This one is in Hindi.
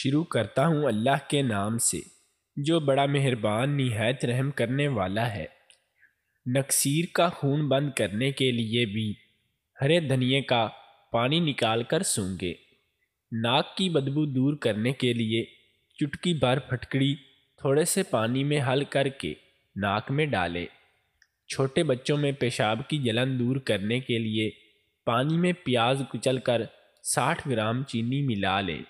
शुरू करता हूँ अल्लाह के नाम से जो बड़ा मेहरबान नहायत रहम करने वाला है नक्सीर का खून बंद करने के लिए भी हरे धनिए का पानी निकाल कर सूंगे नाक की बदबू दूर करने के लिए चुटकी भर फटकड़ी थोड़े से पानी में हल करके नाक में डाले छोटे बच्चों में पेशाब की जलन दूर करने के लिए पानी में प्याज कुचल कर साठ ग्राम चीनी मिला लें